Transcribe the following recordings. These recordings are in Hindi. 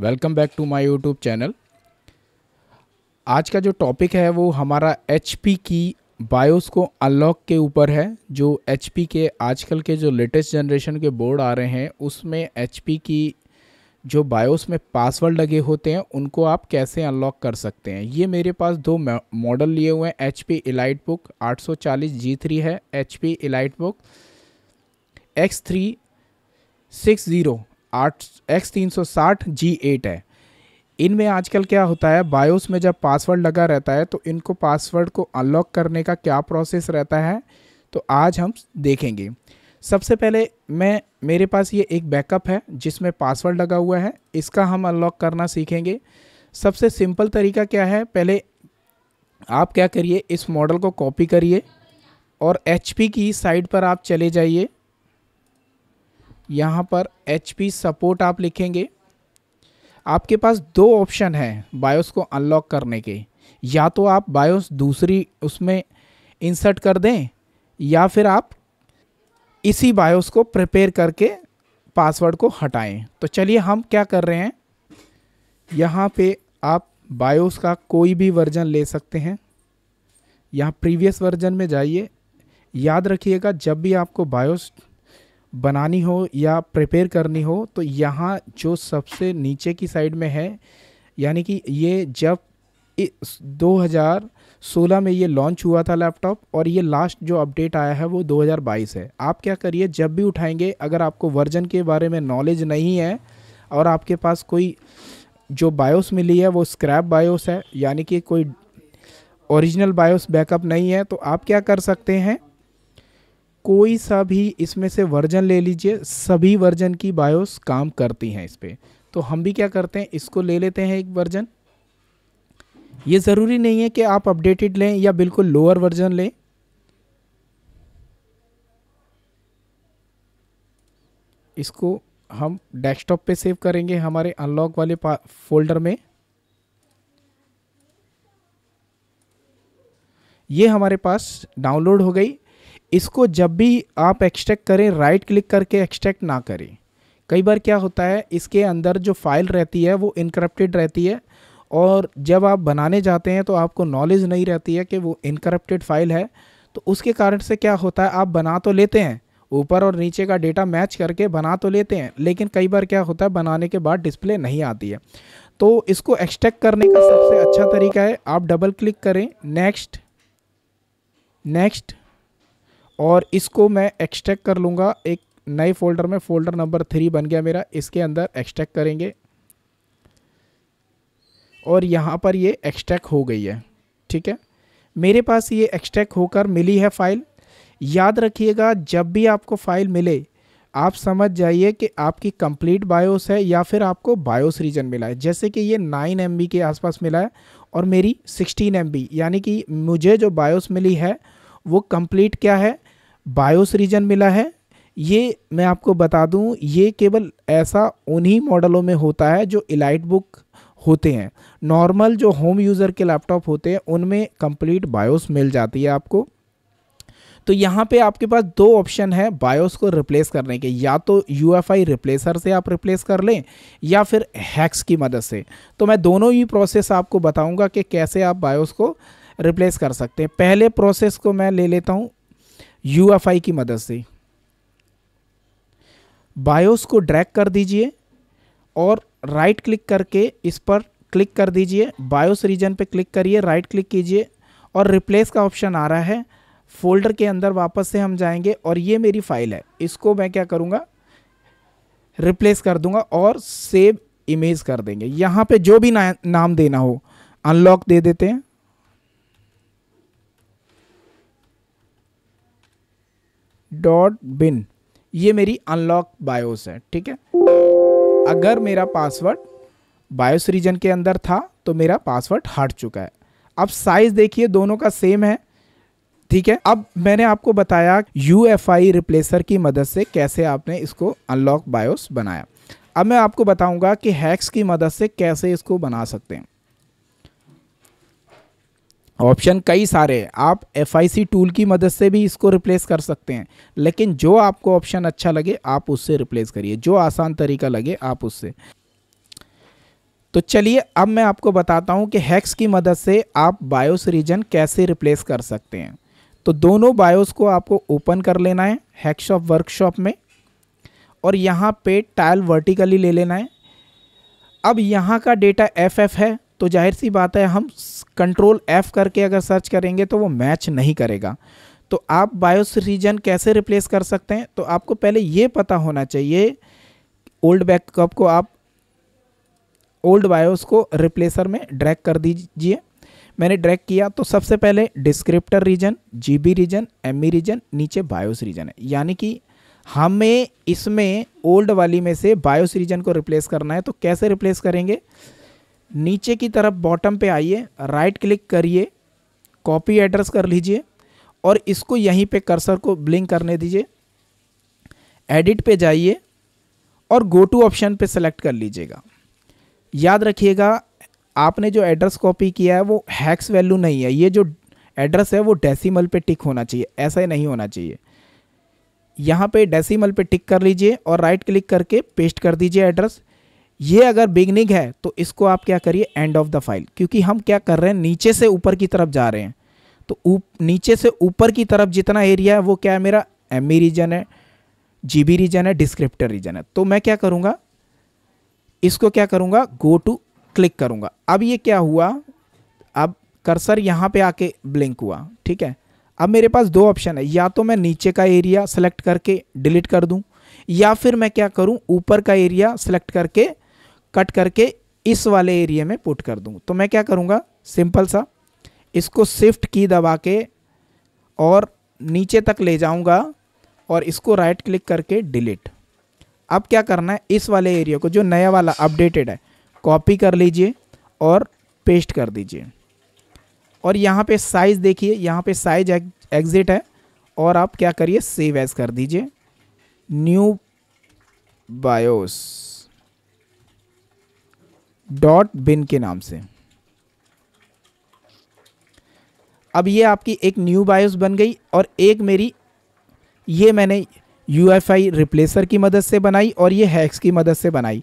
welcome back to my YouTube channel आज का जो टॉपिक है वो हमारा एच की बायोस को अनलॉक के ऊपर है जो एच के आजकल के जो लेटेस्ट जनरेशन के बोर्ड आ रहे हैं उसमें एच की जो बायोस में पासवर्ड लगे होते हैं उनको आप कैसे अनलॉक कर सकते हैं ये मेरे पास दो मॉडल लिए हुए हैं एच पी इलाइट बुक आठ है H P elite book X three six zero आठ एक्स तीन सौ साठ जी एट है इनमें आजकल क्या होता है बायोस में जब पासवर्ड लगा रहता है तो इनको पासवर्ड को अनलॉक करने का क्या प्रोसेस रहता है तो आज हम देखेंगे सबसे पहले मैं मेरे पास ये एक बैकअप है जिसमें पासवर्ड लगा हुआ है इसका हम अनलॉक करना सीखेंगे सबसे सिंपल तरीका क्या है पहले आप क्या करिए इस मॉडल को कॉपी करिए और एच की साइड पर आप चले जाइए यहाँ पर एच सपोर्ट आप लिखेंगे आपके पास दो ऑप्शन हैं बायोस को अनलॉक करने के या तो आप बायोस दूसरी उसमें इंसर्ट कर दें या फिर आप इसी बायोस को प्रिपेयर करके पासवर्ड को हटाएं तो चलिए हम क्या कर रहे हैं यहाँ पे आप बायोस का कोई भी वर्जन ले सकते हैं यहाँ प्रीवियस वर्जन में जाइए याद रखिएगा जब भी आपको बायोस बनानी हो या प्रिपेयर करनी हो तो यहाँ जो सबसे नीचे की साइड में है यानी कि ये जब 2016 में ये लॉन्च हुआ था लैपटॉप और ये लास्ट जो अपडेट आया है वो 2022 है आप क्या करिए जब भी उठाएंगे अगर आपको वर्जन के बारे में नॉलेज नहीं है और आपके पास कोई जो बायोस मिली है वो स्क्रैप बायोस है यानी कि कोई ओरिजिनल बायोस बैकअप नहीं है तो आप क्या कर सकते हैं कोई सा भी इसमें से वर्जन ले लीजिए सभी वर्जन की बायोस काम करती हैं इस पर तो हम भी क्या करते हैं इसको ले लेते हैं एक वर्जन ये ज़रूरी नहीं है कि आप अपडेटेड लें या बिल्कुल लोअर वर्जन लें इसको हम डेस्कटॉप पे सेव करेंगे हमारे अनलॉक वाले फोल्डर में ये हमारे पास डाउनलोड हो गई इसको जब भी आप एक्सट्रैक्ट करें राइट क्लिक करके एक्सट्रैक्ट ना करें कई बार क्या होता है इसके अंदर जो फाइल रहती है वो इनक्रप्टेड रहती है और जब आप बनाने जाते हैं तो आपको नॉलेज नहीं रहती है कि वो इनक्रप्टेड फाइल है तो उसके कारण से क्या होता है आप बना तो लेते हैं ऊपर और नीचे का डेटा मैच करके बना तो लेते हैं लेकिन कई बार क्या होता है बनाने के बाद डिस्प्ले नहीं आती है तो इसको एक्सट्रैक्ट करने का सबसे अच्छा तरीका है आप डबल क्लिक करें नेक्स्ट नेक्स्ट और इसको मैं एक्सट्रैक्ट कर लूँगा एक नए फोल्डर में फोल्डर नंबर थ्री बन गया मेरा इसके अंदर एक्सट्रैक्ट करेंगे और यहाँ पर ये एक्सट्रैक्ट हो गई है ठीक है मेरे पास ये एक्सट्रैक्ट होकर मिली है फ़ाइल याद रखिएगा जब भी आपको फ़ाइल मिले आप समझ जाइए कि आपकी कंप्लीट बायोस है या फिर आपको बायोस रीजन मिला है जैसे कि ये नाइन एम के आसपास मिला है और मेरी सिक्सटीन एम यानी कि मुझे जो बायोस मिली है वो कंप्लीट क्या है बायोस रीजन मिला है ये मैं आपको बता दूं ये केवल ऐसा उन्हीं मॉडलों में होता है जो इलाइट बुक होते हैं नॉर्मल जो होम यूज़र के लैपटॉप होते हैं उनमें कंप्लीट बायोस मिल जाती है आपको तो यहाँ पे आपके पास दो ऑप्शन है बायोस को रिप्लेस करने के या तो यू रिप्लेसर से आप रिप्लेस कर लें या फिर हैक्स की मदद से तो मैं दोनों ही प्रोसेस आपको बताऊँगा कि कैसे आप बायोस को रिप्लेस कर सकते हैं पहले प्रोसेस को मैं ले लेता हूँ यूएफआई की मदद से बायोस को ड्रैग कर दीजिए और राइट क्लिक करके इस पर क्लिक कर दीजिए बायोस रीजन पे क्लिक करिए राइट क्लिक कीजिए और रिप्लेस का ऑप्शन आ रहा है फोल्डर के अंदर वापस से हम जाएंगे और ये मेरी फाइल है इसको मैं क्या करूँगा रिप्लेस कर दूंगा और सेव इमेज कर देंगे यहाँ पे जो भी ना, नाम देना हो अनलॉक दे देते हैं डॉट बिन ये मेरी अनलॉक बायोस है ठीक है अगर मेरा पासवर्ड बायोस रीजन के अंदर था तो मेरा पासवर्ड हट चुका है अब साइज़ देखिए दोनों का सेम है ठीक है अब मैंने आपको बताया यू एफ आई रिप्लेसर की मदद से कैसे आपने इसको अनलॉक बायोस बनाया अब मैं आपको बताऊंगा कि हैक्स की मदद से कैसे इसको बना सकते हैं ऑप्शन कई सारे आप एफ टूल की मदद से भी इसको रिप्लेस कर सकते हैं लेकिन जो आपको ऑप्शन अच्छा लगे आप उससे रिप्लेस करिए जो आसान तरीका लगे आप उससे तो चलिए अब मैं आपको बताता हूँ कि हैक्स की मदद से आप बायोस रीजन कैसे रिप्लेस कर सकते हैं तो दोनों बायोस को आपको ओपन कर लेना है हैक्स ऑफ वर्कशॉप में और यहाँ पे टाइल वर्टिकली ले लेना है अब यहाँ का डेटा एफ एफ है तो जाहिर सी बात है हम कंट्रोल एफ़ करके अगर सर्च करेंगे तो वो मैच नहीं करेगा तो आप बायोस रीजन कैसे रिप्लेस कर सकते हैं तो आपको पहले ये पता होना चाहिए ओल्ड बैकअप को आप ओल्ड बायोस को रिप्लेसर में ड्रैग कर दीजिए मैंने ड्रैग किया तो सबसे पहले descriptor region GB region ME region नीचे बायोस रीजन है यानी कि हमें इसमें ओल्ड वाली में से बायोस रीजन को रिप्लेस करना है तो कैसे रिप्लेस करेंगे नीचे की तरफ बॉटम पे आइए राइट क्लिक करिए कॉपी एड्रेस कर लीजिए और इसको यहीं पे कर्सर को ब्लिंक करने दीजिए एडिट पे जाइए और गो टू ऑप्शन पे सेलेक्ट कर लीजिएगा याद रखिएगा आपने जो एड्रेस कॉपी किया है वो हैक्स वैल्यू नहीं है ये जो एड्रेस है वो डेसिमल पे टिक होना चाहिए ऐसा ही नहीं होना चाहिए यहाँ पे डेसिमल पे टिक कर लीजिए और राइट क्लिक करके पेस्ट कर दीजिए एड्रेस ये अगर बिगनिंग है तो इसको आप क्या करिए एंड ऑफ द फाइल क्योंकि हम क्या कर रहे हैं नीचे से ऊपर की तरफ जा रहे हैं तो उप, नीचे से ऊपर की तरफ जितना एरिया है वो क्या है मेरा एम रीजन e है जी रीजन है डिस्क्रिप्टर रीजन है तो मैं क्या करूँगा इसको क्या करूँगा गो टू क्लिक करूँगा अब ये क्या हुआ अब कर्सर यहाँ पे आके ब्लिंक हुआ ठीक है अब मेरे पास दो ऑप्शन है या तो मैं नीचे का एरिया सेलेक्ट करके डिलीट कर दूँ या फिर मैं क्या करूँ ऊपर का एरिया सेलेक्ट करके कट करके इस वाले एरिया में पुट कर दूँ तो मैं क्या करूँगा सिंपल सा इसको शिफ्ट की दबा के और नीचे तक ले जाऊँगा और इसको राइट क्लिक करके डिलीट अब क्या करना है इस वाले एरिया को जो नया वाला अपडेटेड है कॉपी कर लीजिए और पेस्ट कर दीजिए और यहाँ पे साइज़ देखिए यहाँ पे साइज एग्ज़िट है और आप क्या करिए सेव एज़ कर दीजिए न्यू बायोस डॉट बिन के नाम से अब ये आपकी एक न्यू बायोस बन गई और एक मेरी ये मैंने यू रिप्लेसर की मदद से बनाई और ये हैक्स की मदद से बनाई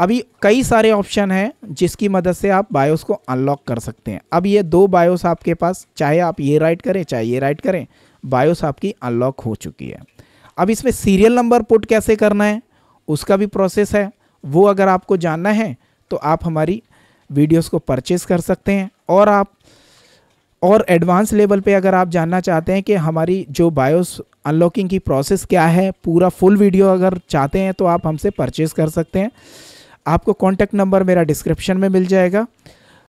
अभी कई सारे ऑप्शन हैं जिसकी मदद से आप बायोस को अनलॉक कर सकते हैं अब ये दो बायोस आपके पास चाहे आप ये राइट करें चाहे ये राइट करें बायोस आपकी अनलॉक हो चुकी है अब इसमें सीरियल नंबर पुट कैसे करना है उसका भी प्रोसेस है वो अगर आपको जानना है तो आप हमारी वीडियोस को परचेस कर सकते हैं और आप और एडवांस लेवल पे अगर आप जानना चाहते हैं कि हमारी जो बायोस अनलॉकिंग की प्रोसेस क्या है पूरा फुल वीडियो अगर चाहते हैं तो आप हमसे परचेस कर सकते हैं आपको कॉन्टैक्ट नंबर मेरा डिस्क्रिप्शन में मिल जाएगा